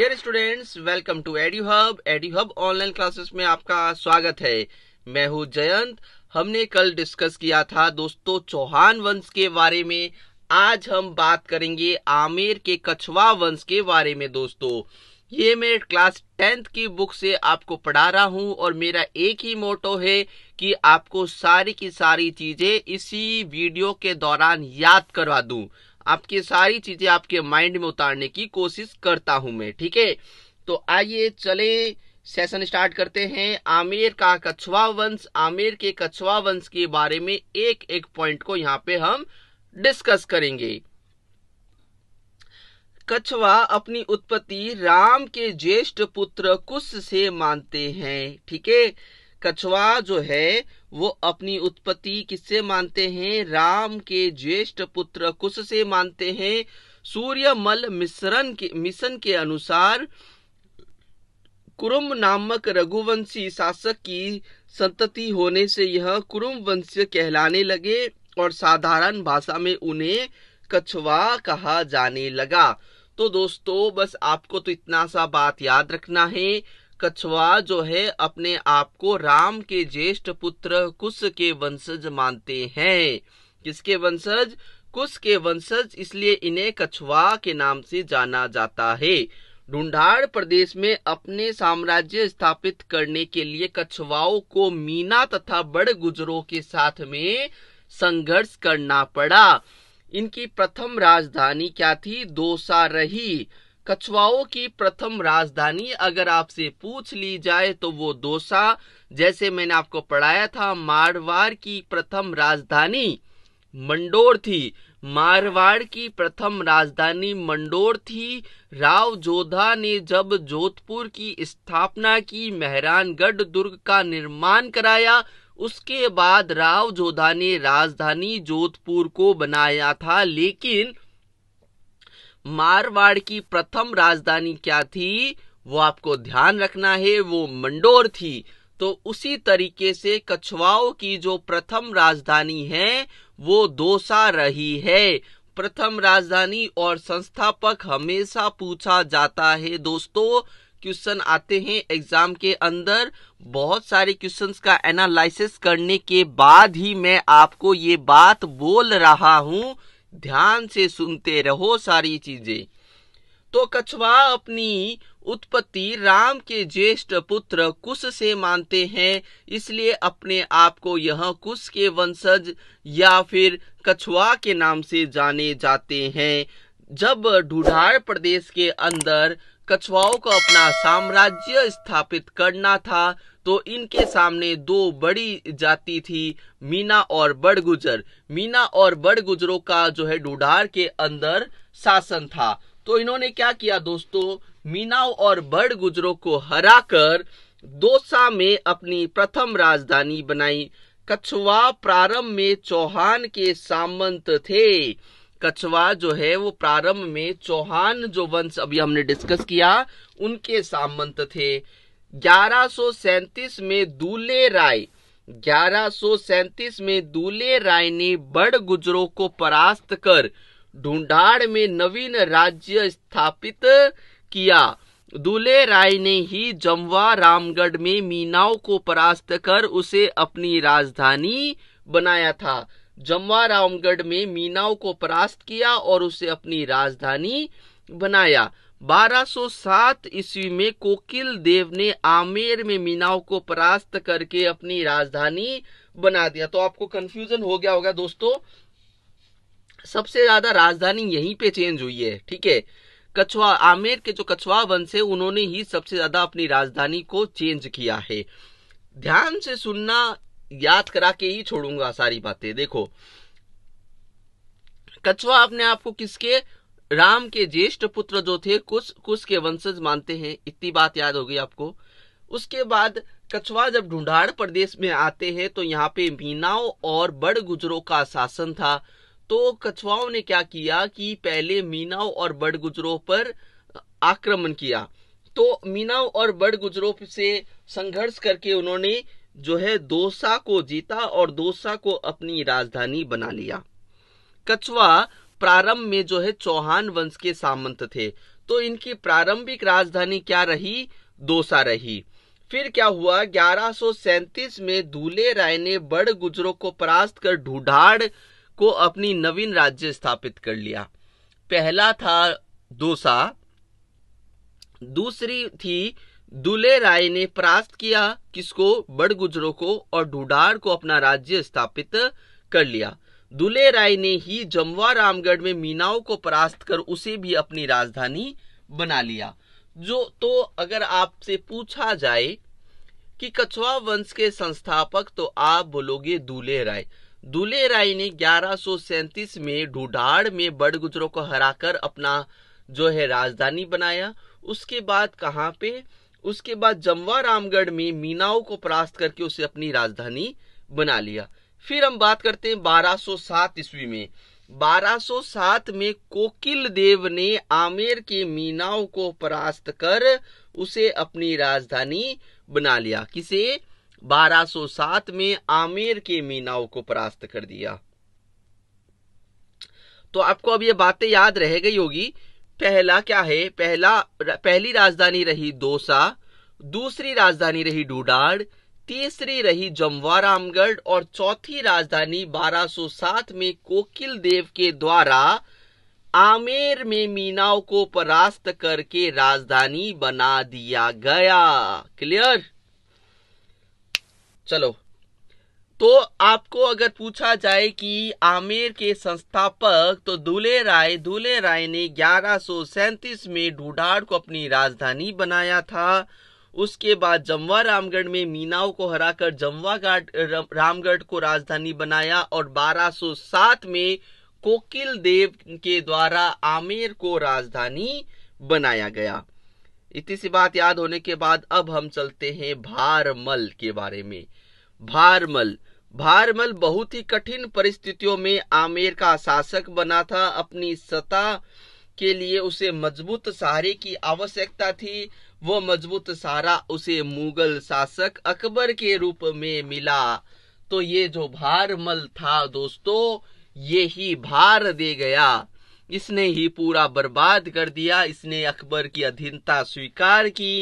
dear students welcome to Adio Hub Adio Hub online classes में आपका स्वागत है मैं हूं जयंत हमने कल डिस्कस किया था दोस्तों चौहान वंश के बारे में आज हम बात करेंगे आमेर के कछवा वंश के बारे में दोस्तों ये मैं क्लास टेंथ की बुक से आपको पढ़ा रहा हूँ और मेरा एक ही मोटो है कि आपको सारी की सारी चीजें इसी वीडियो के दौरान याद करवा दूं आपकी सारी चीजें आपके माइंड में उतारने की कोशिश करता हूं मैं ठीक है तो आइए चले सेशन स्टार्ट करते हैं आमेर का कछुआ वंश आमेर के कछुआ वंश के बारे में एक एक पॉइंट को यहाँ पे हम डिस्कस करेंगे कछुआ अपनी उत्पत्ति राम के ज्येष्ठ पुत्र कुश से मानते हैं ठीक है कछुआ जो है वो अपनी उत्पत्ति किससे मानते हैं राम के ज्येष्ठ पुत्र कुश से मानते हैं सूर्यमल मिश्रण के मिशन के अनुसार कुरुम नामक रघुवंशी शासक की संतति होने से यह कुरुम वंश कहलाने लगे और साधारण भाषा में उन्हें कछुआ कहा जाने लगा तो दोस्तों बस आपको तो इतना सा बात याद रखना है कछवा जो है अपने आप को राम के ज्येष्ठ पुत्र कुश के वंशज मानते हैं किसके वंशज कुश के वंशज इसलिए इन्हें कछवा के नाम से जाना जाता है ढूंढाड़ प्रदेश में अपने साम्राज्य स्थापित करने के लिए कछवाओं को मीना तथा बड़ गुजरों के साथ में संघर्ष करना पड़ा इनकी प्रथम राजधानी क्या थी दोसा रही कछुआओं की प्रथम राजधानी अगर आपसे पूछ ली जाए तो वो दोसा जैसे मैंने आपको पढ़ाया था मारवाड़ की प्रथम राजधानी मंडोर थी मारवाड़ की प्रथम राजधानी मंडोर थी राव जोधा ने जब जोधपुर की स्थापना की मेहरानगढ़ दुर्ग का निर्माण कराया उसके बाद राव जोधा ने राजधानी जोधपुर को बनाया था लेकिन मारवाड़ की प्रथम राजधानी क्या थी वो आपको ध्यान रखना है वो मंडोर थी तो उसी तरीके से कछवाओं की जो प्रथम राजधानी है वो दोसा रही है प्रथम राजधानी और संस्थापक हमेशा पूछा जाता है दोस्तों क्वेश्चन आते हैं एग्जाम के अंदर बहुत सारे क्वेश्चंस का एनालिसिस करने के बाद ही मैं आपको ये बात बोल रहा हूं ध्यान से सुनते रहो सारी चीजें तो कछवा अपनी उत्पत्ति राम के ज्येष्ठ पुत्र कुश से मानते हैं इसलिए अपने आप को यह कुश के वंशज या फिर कछुआ के नाम से जाने जाते हैं जब ढूढ़ार प्रदेश के अंदर कछुआओं को अपना साम्राज्य स्थापित करना था तो इनके सामने दो बड़ी जाति थी मीना और बड़गुजर मीना और बड़गुजरों का जो है डूढ़ार के अंदर शासन था तो इन्होंने क्या किया दोस्तों मीना और बड़गुजरों को हराकर दोसा में अपनी प्रथम राजधानी बनाई कछवा प्रारंभ में चौहान के सामंत थे कछवा जो है वो प्रारंभ में चौहान जो वंश अभी हमने डिस्कस किया उनके सामंत थे ग्यारह में दूल्हे राय ग्यारह में दूल्हे राय ने बड़ गुजरों को परास्त कर ढूंढाड़ में नवीन राज्य स्थापित किया दूल्हे राय ने ही जमवा रामगढ़ में मीनाओं को परास्त कर उसे अपनी राजधानी बनाया था जमवा रामगढ़ में मीनाओं को परास्त किया और उसे अपनी राजधानी बनाया 1207 ईस्वी में कोकिल देव ने आमेर में मीनाव को परास्त करके अपनी राजधानी बना दिया तो आपको कंफ्यूजन हो गया होगा दोस्तों सबसे ज्यादा राजधानी यहीं पे चेंज हुई है ठीक है कछुआ आमेर के जो कछुआ वंश है उन्होंने ही सबसे ज्यादा अपनी राजधानी को चेंज किया है ध्यान से सुनना याद करा के ही छोड़ूंगा सारी बातें देखो कछुआ अपने आप को किसके राम के ज्येष्ठ पुत्र जो थे कुश कुश के वंशज मानते हैं इतनी बात याद होगी आपको उसके बाद कछवा जब ढूंढाड़ प्रदेश में आते हैं तो यहाँ पे मीनाओं और बड़ गुजरों का शासन था तो कछवाओं ने क्या किया कि पहले मीनाओं और बड़ गुजरों पर आक्रमण किया तो मीनाओं और बड़ गुजरों से संघर्ष करके उन्होंने जो है दोसा को जीता और दोसा को अपनी राजधानी बना लिया कछवा प्रारंभ में जो है चौहान वंश के सामंत थे तो इनकी प्रारंभिक राजधानी क्या रही दोसा रही फिर क्या हुआ 1137 में दूल्हे राय ने बड़ गुजरों को परास्त कर ढूढ़ाड़ को अपनी नवीन राज्य स्थापित कर लिया पहला था दोसा दूसरी थी दूल्हे राय ने परास्त किया किसको बड़ गुजरों को और ढूढ़ाड़ को अपना राज्य स्थापित कर लिया दुले राय ने ही जमवा रामगढ़ में मीनाओं को परास्त कर उसे भी अपनी राजधानी बना लिया जो तो अगर आपसे पूछा जाए कि कछवा वंश के संस्थापक तो आप बोलोगे दूल्हे राय दूल्हे राय ने ग्यारह में ढूढ़ाड़ में बड़ गुजरों को हराकर अपना जो है राजधानी बनाया उसके बाद कहाँ पे उसके बाद जमवा रामगढ़ में मीनाओं को परास्त करके उसे अपनी राजधानी बना लिया फिर हम बात करते हैं 1207 ईस्वी में 1207 में कोकिल देव ने आमेर के मीनाओं को परास्त कर उसे अपनी राजधानी बना लिया किसे 1207 में आमेर के मीनाओं को परास्त कर दिया तो आपको अब ये बातें याद रह गई होगी पहला क्या है पहला पहली राजधानी रही दोसा दूसरी राजधानी रही डूडाड़ तीसरी रही जमवारामगढ़ और चौथी राजधानी 1207 में कोकिल देव के द्वारा आमेर में मीनाओं को परास्त करके राजधानी बना दिया गया क्लियर चलो तो आपको अगर पूछा जाए कि आमेर के संस्थापक तो दूल्हे राय दूल्हे राय ने ग्यारह में ढूढ़ाड़ को अपनी राजधानी बनाया था उसके बाद जमवा रामगढ़ में मीनाओं को हराकर जमवा घाट रामगढ़ को राजधानी बनाया और 1207 में कोकिल देव के द्वारा आमेर को राजधानी बनाया गया इतनी सी बात याद होने के बाद अब हम चलते हैं भारमल के बारे में भारमल भारमल बहुत ही कठिन परिस्थितियों में आमेर का शासक बना था अपनी सत्ता के लिए उसे मजबूत सहारे की आवश्यकता थी वो मजबूत सहारा उसे मुगल शासक अकबर के रूप में मिला तो ये जो भारमल था दोस्तों ये ही भार दे गया इसने ही पूरा बर्बाद कर दिया इसने अकबर की अधीनता स्वीकार की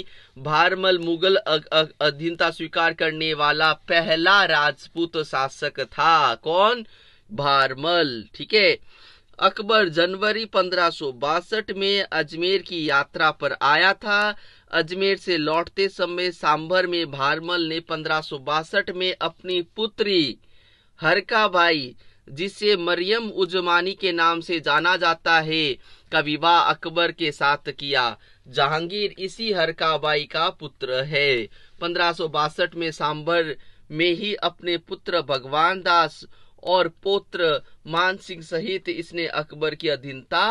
भारमल मुगल अधीनता स्वीकार करने वाला पहला राजपूत शासक था कौन भारमल ठीक है अकबर जनवरी पंद्रह में अजमेर की यात्रा पर आया था अजमेर से लौटते समय सांभर में भारमल ने पंद्रह में अपनी पुत्री हरका बाई जिसे मरियम उजमानी के नाम से जाना जाता है का विवाह अकबर के साथ किया जहांगीर इसी हरकाबाई का पुत्र है पंद्रह में सांभर में ही अपने पुत्र भगवान दास और पोत्र मान सिंह सहित इसने अकबर की अधीनता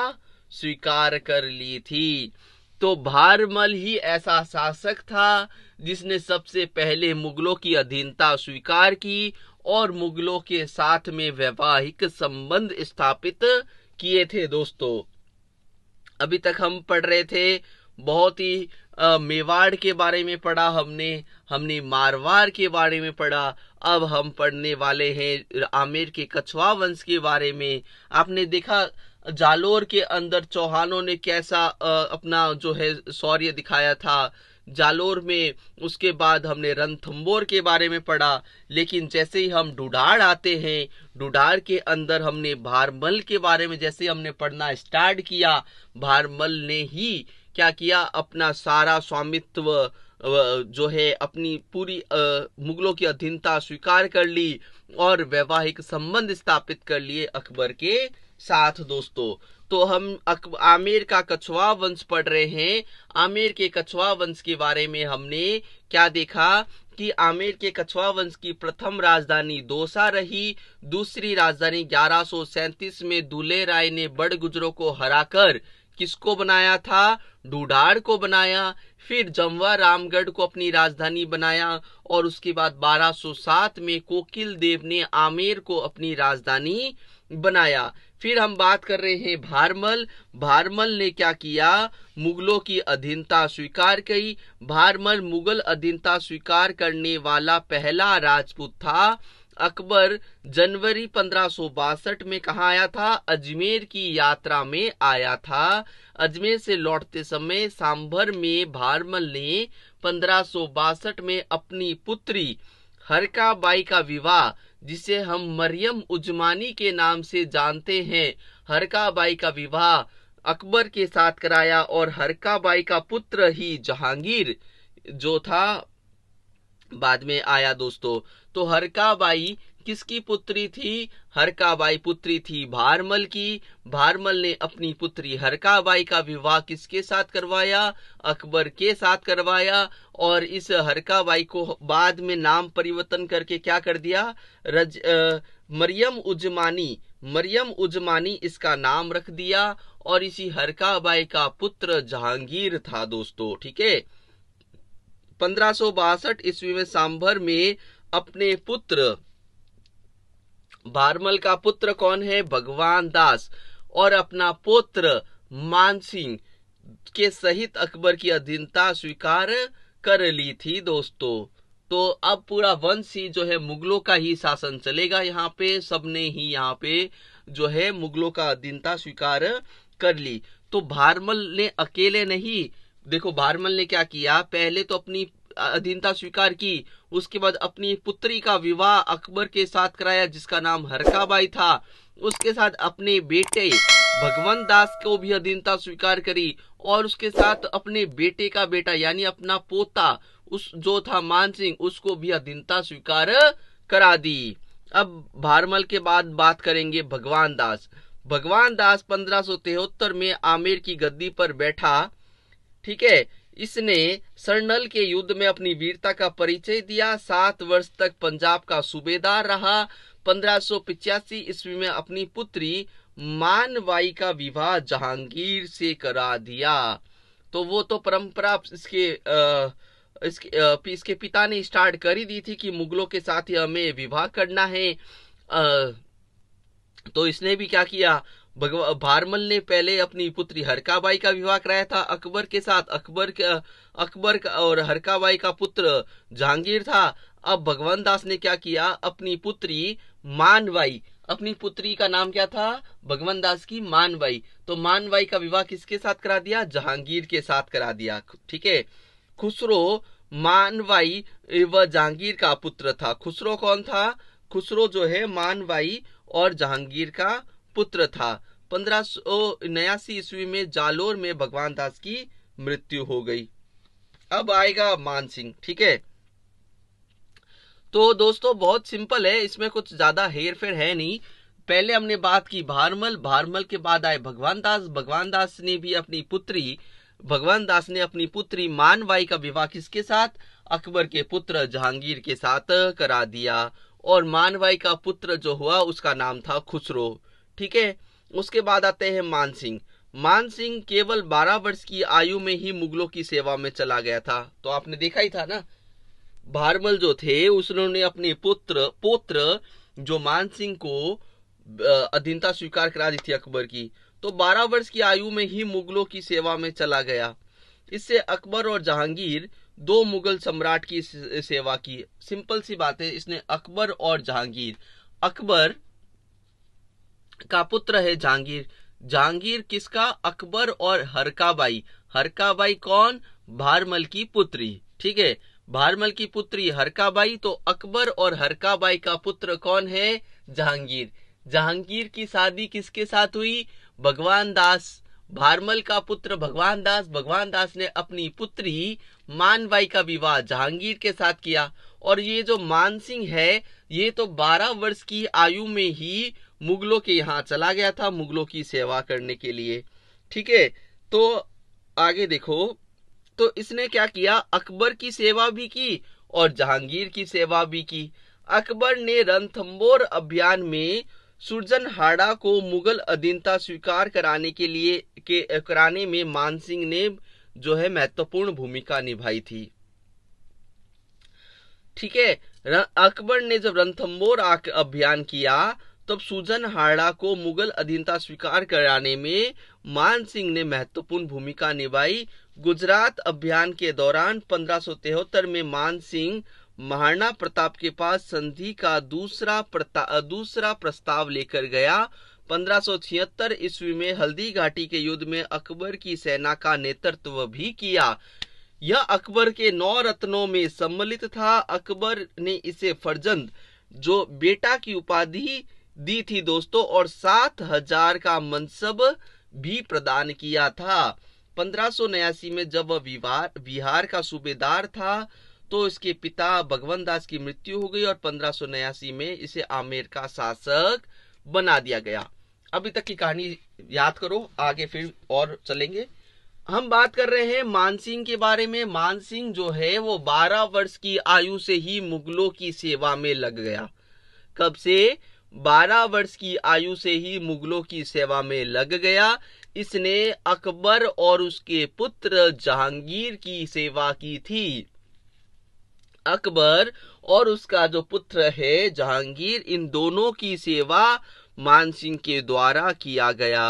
स्वीकार कर ली थी तो भारमल ही ऐसा शासक था जिसने सबसे पहले मुगलों की अधीनता स्वीकार की और मुगलों के साथ में वैवाहिक संबंध स्थापित किए थे दोस्तों अभी तक हम पढ़ रहे थे बहुत ही मेवाड़ के बारे में पढ़ा हमने हमने मारवाड़ के बारे में पढ़ा अब हम पढ़ने वाले हैं आमिर के कछवा वंश के बारे में आपने देखा जालोर के अंदर चौहानों ने कैसा अपना जो है शौर्य दिखाया था जालोर में उसके बाद हमने रणथम्बोर के बारे में पढ़ा लेकिन जैसे ही हम डुडार आते हैं डुडार के अंदर हमने भारमल के बारे में जैसे हमने पढ़ना स्टार्ट किया भारमल ने ही क्या किया अपना सारा स्वामित्व जो है अपनी पूरी मुगलों की अधीनता स्वीकार कर ली और वैवाहिक संबंध स्थापित कर लिए अकबर के साथ दोस्तों तो हम आमिर का कछुआ वंश पढ़ रहे हैं आमिर के कछुआ वंश के बारे में हमने क्या देखा कि आमिर के कछुआ वंश की प्रथम राजधानी दोसा रही दूसरी राजधानी ग्यारह में दूल्हे राय ने बड़ गुजरों को हराकर किसको बनाया था डूडाड़ को बनाया फिर जमवा रामगढ़ को अपनी राजधानी बनाया और उसके बाद 1207 में कोकिल देव ने आमेर को अपनी राजधानी बनाया फिर हम बात कर रहे हैं भारमल भारमल ने क्या किया मुगलों की अधीनता स्वीकार की भारमल मुगल अधीनता स्वीकार करने वाला पहला राजपूत था अकबर जनवरी पंद्रह में कहा आया था अजमेर की यात्रा में आया था अजमेर से लौटते समय सांभर में भारमल ने पंद्रह में अपनी पुत्री हरकाबाई का विवाह जिसे हम मरियम उजमानी के नाम से जानते हैं हरकाबाई का विवाह अकबर के साथ कराया और हरकाबाई का पुत्र ही जहांगीर जो था बाद में आया दोस्तों तो हरकाबाई किसकी पुत्री थी हरकाबाई पुत्री थी भारमल की भारमल ने अपनी पुत्री हरकाबाई का विवाह किसके साथ करवाया अकबर के साथ करवाया और इस हरकाबाई को बाद में नाम परिवर्तन करके क्या कर दिया रज आ, मरियम उजमानी मरियम उजमानी इसका नाम रख दिया और इसी हरकाबाई का पुत्र जहांगीर था दोस्तों ठीक है पंद्रह ईस्वी में सांभर में अपने पुत्र भारमल का पुत्र कौन है भगवान दास और अपना पुत्र सिंह के सहित अकबर की अधीनता स्वीकार कर ली थी दोस्तों तो अब पूरा वंश ही जो है मुगलों का ही शासन चलेगा यहाँ पे सबने ही यहाँ पे जो है मुगलों का अधीनता स्वीकार कर ली तो भारमल ने अकेले नहीं देखो भारमल ने क्या किया पहले तो अपनी अधीनता स्वीकार की उसके बाद अपनी पुत्री का विवाह अकबर के साथ कराया जिसका नाम हरकाबाई था उसके साथ अपने बेटे भगवान दास को भी अधीनता स्वीकार करी और उसके साथ अपने बेटे का बेटा यानी अपना पोता उस जो था मान सिंह उसको भी अधीनता स्वीकार करा दी अब भारमल के बाद बात करेंगे भगवान दास भगवान दास पंद्रह में आमिर की गद्दी पर बैठा ठीक है इसने सरनल के युद्ध में अपनी वीरता का परिचय दिया सात वर्ष तक पंजाब का सूबेदार रहा पंद्रह ईस्वी में अपनी पुत्री मानवाई का विवाह जहांगीर से करा दिया तो वो तो परंपरा इसके आ, इसके आ, इसके पिता ने स्टार्ट कर ही दी थी कि मुगलों के साथ हमें विवाह करना है आ, तो इसने भी क्या किया भारमल ने पहले अपनी पुत्री हरकाबाई का विवाह कराया था अकबर के साथ अकबर के अकबर और हरकाबाई का पुत्र जहांगीर था अब भगवान दास ने क्या किया अपनी पुत्री मानबाई अपनी पुत्री का नाम क्या था भगवान दास की मानबाई तो मानबाई का विवाह किसके साथ करा दिया जहांगीर के साथ करा दिया ठीक है खुसरो मानवाई व जहांगीर का पुत्र था खुसरो कौन था खुसरो जो है मानवाई और जहांगीर का पुत्र था पंद्रह ईस्वी में जालोर में भगवान दास की मृत्यु हो गई अब आएगा मान सिंह ठीक है तो दोस्तों बहुत सिंपल है इसमें कुछ ज्यादा हेर फेर है नहीं पहले हमने बात की भारमल भारमल के बाद आए भगवान दास भगवान दास ने भी अपनी पुत्री भगवान दास ने अपनी पुत्री मानवाई का विवाह किसके साथ अकबर के पुत्र जहांगीर के साथ करा दिया और मानवाई का पुत्र जो हुआ उसका नाम था खुसरो ठीक है उसके बाद आते हैं मान सिंह मान सिंह केवल 12 वर्ष की आयु में ही मुगलों की सेवा में चला गया था तो आपने देखा ही था ना भारमल जो थे उसने अपने पुत्र पोत्र जो मान सिंह को अधीनता स्वीकार करा दी थी अकबर की तो 12 वर्ष की आयु में ही मुगलों की सेवा में चला गया इससे अकबर और जहांगीर दो मुगल सम्राट की सेवा की सिंपल सी बात है इसने अकबर और जहांगीर अकबर का पुत्र है जहांगीर जहांगीर किसका अकबर और हरकाबाई हरकाबाई कौन भारमल की पुत्री ठीक है भारमल की पुत्री हरकाबाई तो अकबर और हरकाबाई का पुत्र कौन है जहांगीर जहांगीर की शादी किसके साथ हुई भगवान दास भारमल का पुत्र भगवान दास भगवान दास ने अपनी पुत्री मानबाई का विवाह जहांगीर के साथ किया और ये जो मान सिंह है ये तो 12 वर्ष की आयु में ही मुगलों के यहाँ चला गया था मुगलों की सेवा करने के लिए ठीक है तो आगे देखो तो इसने क्या किया अकबर की सेवा भी की और जहांगीर की सेवा भी की अकबर ने रणथंबोर अभियान में सुरजन हाडा को मुगल अधीनता स्वीकार कराने के लिए के कराने में मानसिंह ने जो है महत्वपूर्ण भूमिका निभाई थी ठीक है अकबर ने जब रणथंबोर अभियान किया तब सुजन हाड़ा को मुगल अधीनता स्वीकार कराने में मान सिंह ने महत्वपूर्ण भूमिका निभाई गुजरात अभियान के दौरान पंद्रह में मान सिंह महाराणा प्रताप के पास संधि का दूसरा दूसरा प्रस्ताव लेकर गया पंद्रह ईस्वी में हल्दी घाटी के युद्ध में अकबर की सेना का नेतृत्व भी किया यह अकबर के नौ रत्नों में सम्मिलित था अकबर ने इसे फर्जंद जो बेटा की उपाधि दी थी दोस्तों और सात हजार का मनसब भी प्रदान किया था पंद्रह में जब वह बिहार का सूबेदार था तो इसके पिता भगवान दास की मृत्यु हो गई और पंद्रह में इसे आमेर का शासक बना दिया गया अभी तक की कहानी याद करो आगे फिर और चलेंगे हम बात कर रहे हैं मानसिंह के बारे में मानसिंह जो है वो 12 वर्ष की आयु से ही मुगलों की सेवा में लग गया कब से बारह वर्ष की आयु से ही मुगलों की सेवा में लग गया इसने अकबर और उसके पुत्र जहांगीर की सेवा की थी अकबर और उसका जो पुत्र है जहांगीर इन दोनों की सेवा मानसिंह के द्वारा किया गया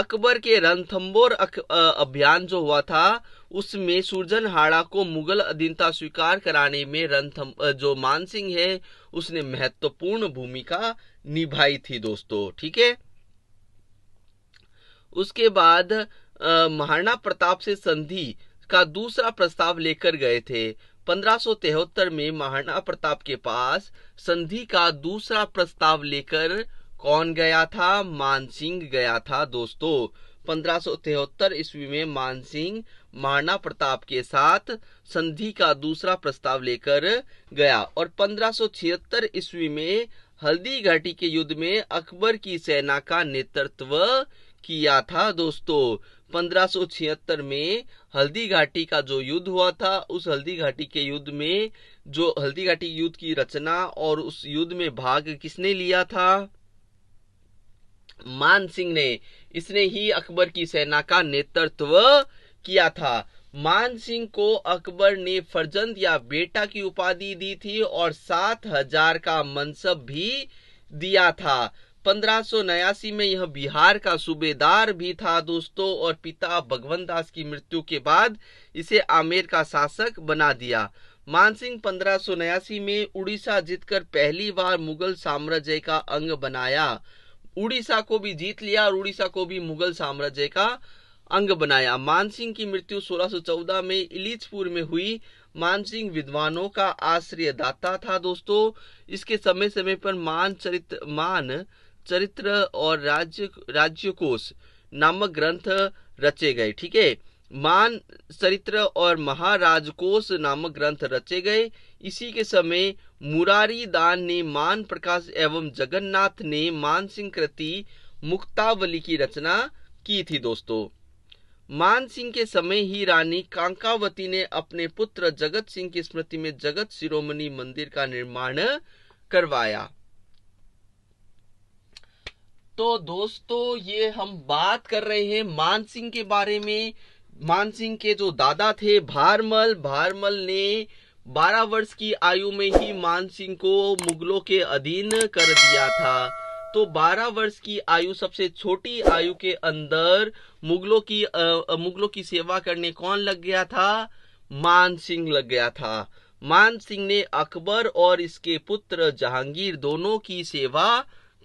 अकबर के रणथंबोर अभियान जो हुआ था उसमें हाड़ा को मुगल अधीनता स्वीकार कराने में रणथम जो मानसिंह है उसने महत्वपूर्ण भूमिका निभाई थी दोस्तों ठीक है उसके बाद महाराणा प्रताप से संधि का दूसरा प्रस्ताव लेकर गए थे 1573 में महाराणा प्रताप के पास संधि का दूसरा प्रस्ताव लेकर कौन गया था मानसिंह गया था दोस्तों 1573 ईस्वी में मानसिंह महाराणा प्रताप के साथ संधि का दूसरा प्रस्ताव लेकर गया और 1576 ईस्वी में हल्दी घाटी के युद्ध में अकबर की सेना का नेतृत्व किया था दोस्तों 1576 में हल्दी घाटी का जो युद्ध हुआ था उस हल्दी घाटी के युद्ध में जो हल्दी घाटी युद्ध की रचना और उस युद्ध में भाग किसने लिया था मान सिंह ने इसने ही अकबर की सेना का नेतृत्व किया था मान सिंह को अकबर ने फर्जंद या बेटा की उपाधि दी थी और सात हजार का मनसब भी दिया था पंद्रह में यह बिहार का सूबेदार भी था दोस्तों और पिता भगवंत दास की मृत्यु के बाद इसे आमेर का शासक बना दिया मानसिंह पंद्रह में उड़ीसा जीतकर पहली बार मुगल साम्राज्य का अंग बनाया उड़ीसा को भी जीत लिया और उड़ीसा को भी मुगल साम्राज्य का अंग बनाया मानसिंह की मृत्यु 1614 में इलीजपुर में हुई मानसिंह विद्वानों का आश्रय दाता था दोस्तों इसके समय समय पर मान चरित्र मान चरित्र और राज्य राज्य कोश नामक ग्रंथ रचे गए ठीक है मान चरित्र और महाराजकोश नामक ग्रंथ रचे गए इसी के समय मुरारी दान ने मान प्रकाश एवं जगन्नाथ ने मानसिंह कृति मुक्तावली की रचना की थी दोस्तों मान सिंह के समय ही रानी कांकावती ने अपने पुत्र जगत सिंह की स्मृति में जगत शिरोमणि मंदिर का निर्माण करवाया तो दोस्तों ये हम बात कर रहे हैं मानसिंह के बारे में मानसिंह के जो दादा थे भारमल भारमल ने बारह वर्ष की आयु में ही मान सिंह को मुगलों के अधीन कर दिया था तो 12 वर्ष की आयु सबसे छोटी आयु के अंदर मुगलों की आ, मुगलों की सेवा करने कौन लग गया था मान सिंह लग गया था मान सिंह ने अकबर और इसके पुत्र जहांगीर दोनों की सेवा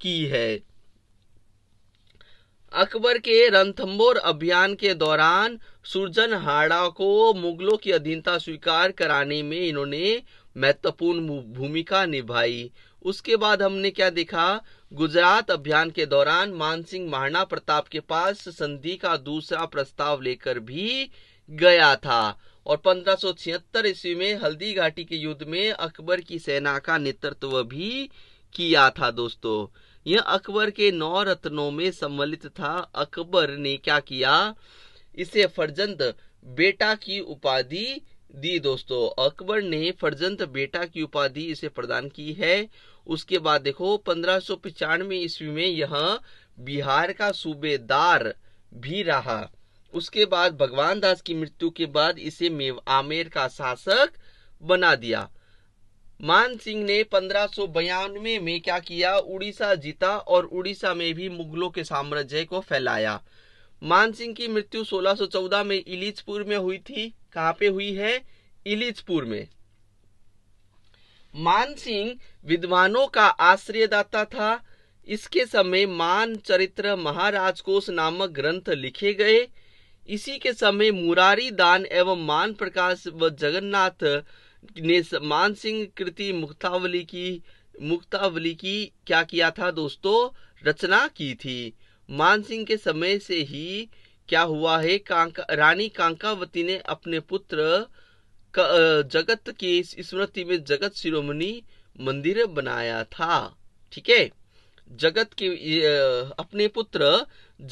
की है अकबर के रणथम्बोर अभियान के दौरान सुरजन हाडा को मुगलों की अधीनता स्वीकार कराने में इन्होंने महत्वपूर्ण भूमिका निभाई उसके बाद हमने क्या देखा गुजरात अभियान के दौरान मानसिंह महाराणा प्रताप के पास संधि का दूसरा प्रस्ताव लेकर भी गया था और 1576 ईस्वी में हल्दी घाटी के युद्ध में अकबर की सेना का नेतृत्व भी किया था दोस्तों यह अकबर के नौ रत्नों में सम्मिलित था अकबर ने क्या किया इसे फर्जंद बेटा की उपाधि दी दोस्तों अकबर ने फर्जंद बेटा की उपाधि इसे प्रदान की है उसके बाद देखो पंद्रह सौ ईस्वी में यह बिहार का सूबेदार भी रहा उसके बाद भगवान दास की मृत्यु के बाद इसे आमेर का शासक बना दिया मान सिंह ने पंद्रह में क्या किया उड़ीसा जीता और उड़ीसा में भी मुगलों के साम्राज्य को फैलाया मान सिंह की मृत्यु 1614 में इलिजपुर में हुई थी कहाँ पे हुई है इलिजपुर में मान सिंह विद्वानों का आश्रयदाता था इसके समय मान चरित्र कोष नामक ग्रंथ लिखे गए इसी के समय मुरारी दान एवं मान प्रकाश व जगन्नाथ ने मान सिंह कृति मुक्तावली की मुक्तावली की क्या किया था दोस्तों रचना की थी मान सिंह के समय से ही क्या हुआ है कांका रानी कांकावती ने अपने पुत्र जगत की स्मृति में जगत शिरोमणि मंदिर बनाया था ठीक है जगत के अपने पुत्र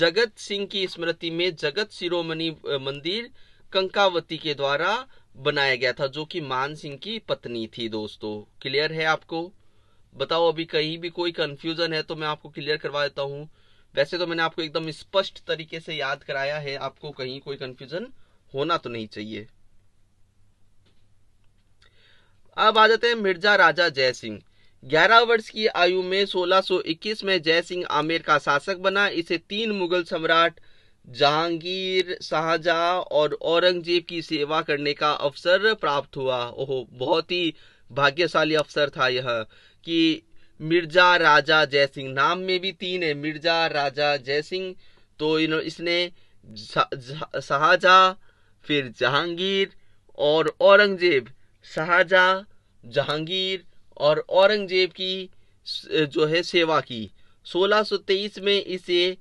जगत सिंह की स्मृति में जगत शिरोमणि मंदिर कंकावती के द्वारा बनाया गया था जो कि मान सिंह की पत्नी थी दोस्तों क्लियर है आपको बताओ अभी कहीं भी कोई कंफ्यूजन है तो मैं आपको क्लियर करवा देता हूँ वैसे तो मैंने आपको एकदम स्पष्ट तरीके से याद कराया है आपको कहीं कोई कंफ्यूजन होना तो नहीं चाहिए अब आ जाते हैं मिर्जा राजा जय सिंह ग्यारह वर्ष की आयु में 1621 में जय सिंह आमेर का शासक बना इसे तीन मुगल सम्राट जहांगीर शाहजहा और औरंगजेब की सेवा करने का अवसर प्राप्त हुआ ओहो बहुत ही भाग्यशाली अवसर था यह कि मिर्जा राजा जयसिंह नाम में भी तीन है मिर्जा राजा जय सिंह तो इन इसने शाहजहां फिर जहांगीर और औरंगजेब शाहजहा जहांगीर और औरंगजेब की जो है सेवा की 1623 में इसे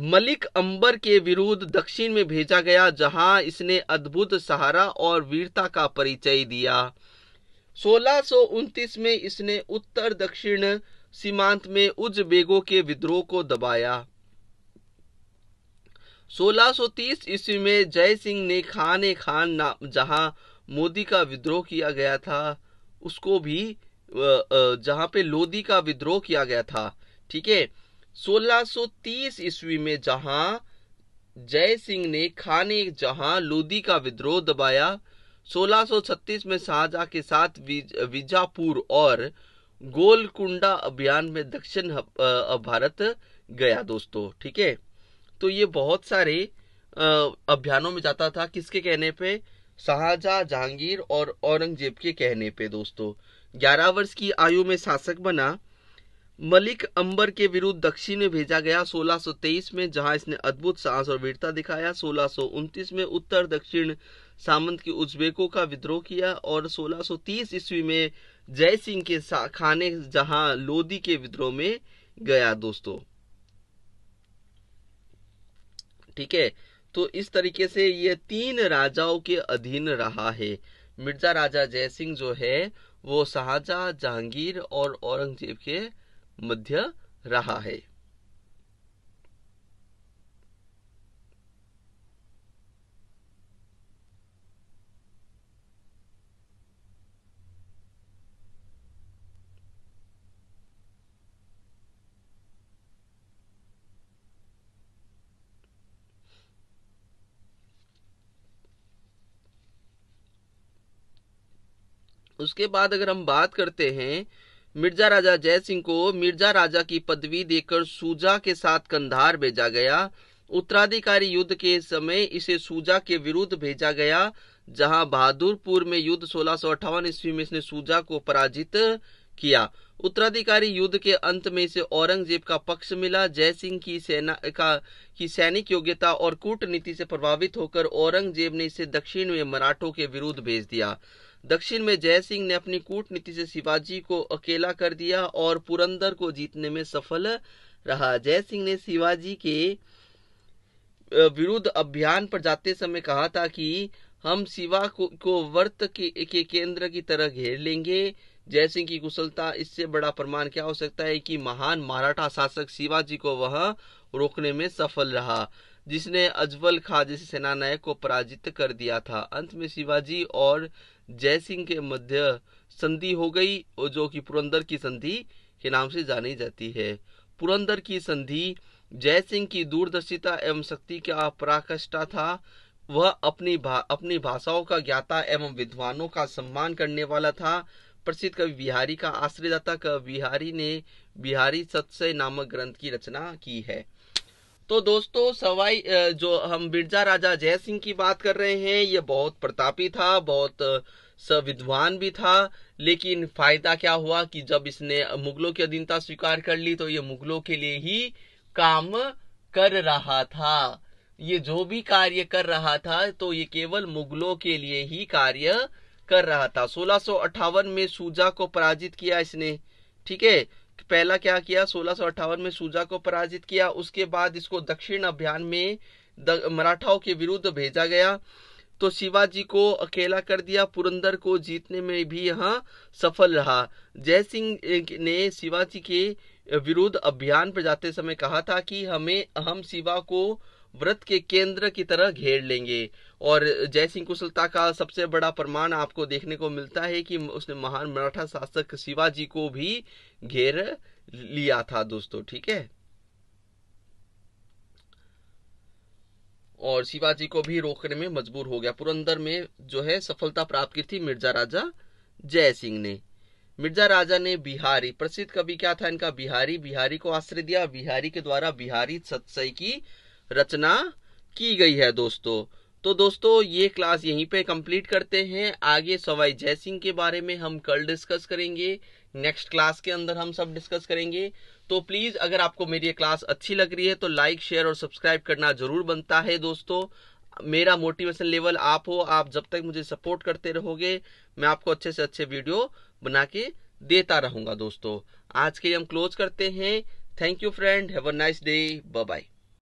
मलिक अंबर के विरुद्ध दक्षिण में भेजा गया जहां इसने अद्भुत सहारा और वीरता का परिचय दिया सोलह में इसने उत्तर दक्षिण सीमांत में बेगो के विद्रोह को दबाया 1630 ईस्वी में जय सिंह ने खान खान नाम जहां मोदी का विद्रोह किया गया था उसको भी जहां पे लोदी का विद्रोह किया गया था ठीक है 1630 ईस्वी में जहां जय सिंह ने खाने जहां लोदी का विद्रोह दबाया 1636 में शाहजहा के साथ विजापुर और गोलकुंडा अभियान में दक्षिण भारत गया दोस्तों ठीक है तो ये बहुत सारे अभियानों में जाता था किसके कहने पे शाहजहा जहांगीर और औरंगजेब के कहने पे दोस्तों 11 वर्ष की आयु में शासक बना मलिक अंबर के विरुद्ध दक्षिण में भेजा गया 1623 में जहां इसने अद्भुत साहस और वीरता दिखाया 1629 में उत्तर दक्षिण सामंत के उज्बेकों का विद्रोह किया और 1630 ईस्वी में जय सिंह के खाने जहां लोदी के विद्रोह में गया दोस्तों ठीक है तो इस तरीके से ये तीन राजाओं के अधीन रहा है मिर्जा राजा सिंह जो है वो शाहजहा जहांगीर और औरंगजेब के मध्य रहा है उसके बाद अगर हम बात करते हैं मिर्जा राजा जय सिंह को मिर्जा राजा की पदवी देकर सूजा के साथ कंधार भेजा गया उत्तराधिकारी युद्ध के समय इसे सूजा के विरुद्ध भेजा गया जहां बहादुरपुर में युद्ध सोलह सौ ईस्वी में इसने सूजा को पराजित किया उत्तराधिकारी युद्ध के अंत में इसे औरंगजेब का पक्ष मिला जय सिंह की सेना का की सैनिक योग्यता और कूटनीति से प्रभावित होकर औरंगजेब ने इसे दक्षिण में मराठों के विरुद्ध भेज दिया दक्षिण में जय सिंह ने अपनी कूटनीति से शिवाजी को अकेला कर दिया और पुरंदर को जीतने में सफल रहा जय सिंह ने शिवाजी के विरुद्ध अभियान पर जाते समय कहा था कि हम शिवा को, को वर्त के, के केंद्र की तरह घेर लेंगे जय सिंह की कुशलता इससे बड़ा प्रमाण क्या हो सकता है कि महान मराठा शासक शिवाजी को वह रोकने में सफल रहा जिसने अजवल खां सेना सेनानायक को पराजित कर दिया था अंत में शिवाजी और जयसिंह के मध्य संधि हो गई जो कि पुरंदर की संधि के नाम से जानी जाती है पुरंदर की संधि जयसिंह की दूरदर्शिता एवं शक्ति का पराकष्ठा था वह अपनी भा, अपनी भाषाओं का ज्ञाता एवं विद्वानों का सम्मान करने वाला था प्रसिद्ध कवि बिहारी का आश्रयदाता कवि बिहारी ने बिहारी सत्सय नामक ग्रंथ की रचना की है तो दोस्तों सवाई जो हम बिरजा राजा जय सिंह की बात कर रहे हैं ये बहुत प्रतापी था बहुत सविद्वान भी था लेकिन फायदा क्या हुआ कि जब इसने मुगलों की अधीनता स्वीकार कर ली तो ये मुगलों के लिए ही काम कर रहा था ये जो भी कार्य कर रहा था तो ये केवल मुगलों के लिए ही कार्य कर रहा था सोलह में सूजा को पराजित किया इसने ठीक है पहला क्या किया सोलह में सूजा को पराजित किया उसके बाद इसको दक्षिण अभियान में मराठाओं के विरुद्ध भेजा गया तो शिवाजी को अकेला कर दिया पुरंदर को जीतने में भी यहाँ सफल रहा जय सिंह ने शिवाजी के विरुद्ध अभियान पर जाते समय कहा था कि हमें हम शिवा को व्रत के केंद्र की तरह घेर लेंगे और जय सिंह कुशलता का सबसे बड़ा प्रमाण आपको देखने को मिलता है कि उसने महान मराठा शासक शिवाजी को भी घेर लिया था दोस्तों ठीक है और शिवाजी को भी रोकने में मजबूर हो गया पुरंदर में जो है सफलता प्राप्त की थी मिर्जा राजा जय सिंह ने मिर्जा राजा ने बिहारी प्रसिद्ध कवि क्या था इनका बिहारी बिहारी को आश्रय दिया बिहारी के द्वारा बिहारी सत्सई की रचना की गई है दोस्तों तो दोस्तों ये क्लास यहीं पे कंप्लीट करते हैं आगे सवाई जय सिंह के बारे में हम कल डिस्कस करेंगे नेक्स्ट क्लास के अंदर हम सब डिस्कस करेंगे तो प्लीज अगर आपको मेरी ये क्लास अच्छी लग रही है तो लाइक शेयर और सब्सक्राइब करना जरूर बनता है दोस्तों मेरा मोटिवेशन लेवल आप हो आप जब तक मुझे सपोर्ट करते रहोगे मैं आपको अच्छे से अच्छे वीडियो बना के देता रहूंगा दोस्तों आज के लिए हम क्लोज करते हैं thank you friend have a nice day bye